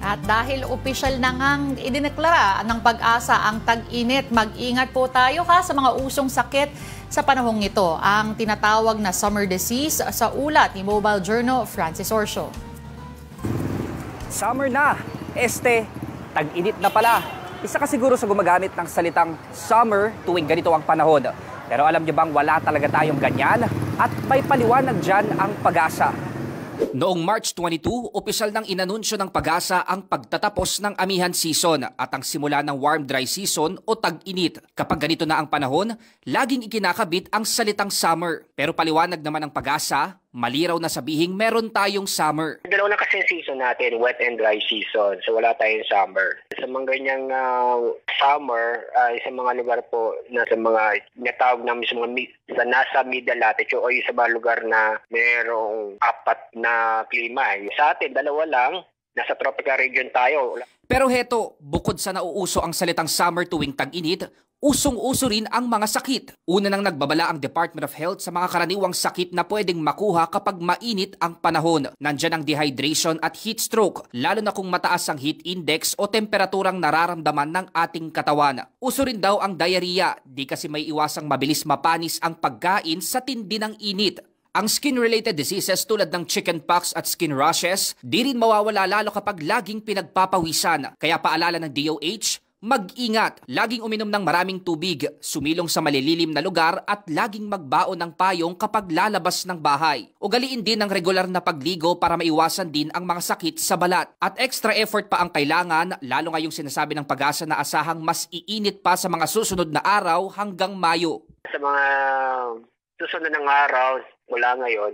At dahil opisyal na ngang idineklara ng pag-asa ang tag-init, mag-ingat po tayo ha sa mga usong sakit sa panahong ito. Ang tinatawag na summer disease sa ulat ni Mobile Journal Francis Orso. Summer na, este, tag-init na pala. Isa ka siguro sa gumagamit ng salitang summer tuwing ganito ang panahon. Pero alam niyo bang wala talaga tayong ganyan? At may paliwanag dyan ang pag-asa. Noong March 22, opisyal nang inanunsyo ng pag-asa ang pagtatapos ng amihan season at ang simula ng warm dry season o tag-init. Kapag ganito na ang panahon, laging ikinakabit ang salitang summer. Pero paliwanag naman ang pag-asa, Maliraw na sabihing meron tayong summer. Dalawa na kasi season natin, wet and dry season. So wala tayong summer. Sa mga ganyang uh, summer, uh, sa mga lugar po na sa mga natawag namin sa mga sa nasa middle latitude o yung sa mga lugar na merong apat na klima. Eh. Sa atin, dalawa lang. Nasa tropical region tayo. Pero heto, bukod sa nauuso ang salitang summer tuwing tag-init, usong-uso rin ang mga sakit. Una nang nagbabala ang Department of Health sa mga karaniwang sakit na pwedeng makuha kapag mainit ang panahon. Nandyan ang dehydration at heat stroke, lalo na kung mataas ang heat index o temperaturang nararamdaman ng ating katawan. Uso rin daw ang diarrhea, di kasi may iwasang mabilis mapanis ang pagkain sa tindi ng init. Ang skin-related diseases tulad ng chickenpox at skin rashes di rin mawawala lalo kapag laging pinagpapawisan. Kaya paalala ng DOH, Mag-ingat, laging uminom ng maraming tubig, sumilong sa malilim na lugar at laging magbaon ng payong kapag lalabas ng bahay. Ugaliin din ang regular na pagligo para maiwasan din ang mga sakit sa balat. At extra effort pa ang kailangan, lalo ngayong sinasabi ng pag-asa na asahang mas iinit pa sa mga susunod na araw hanggang Mayo. Sa mga susunod na araw mula ngayon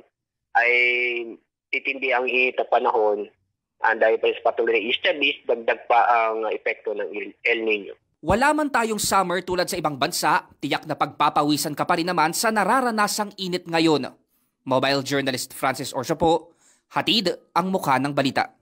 ay titindi ang init panahon And dahil pa patuloy na studies, dagdag pa ang epekto ng El Nino. Wala man tayong summer tulad sa ibang bansa, tiyak na pagpapawisan ka pa rin naman sa nararanasang init ngayon. Mobile journalist Francis Orso po, hatid ang mukha ng balita.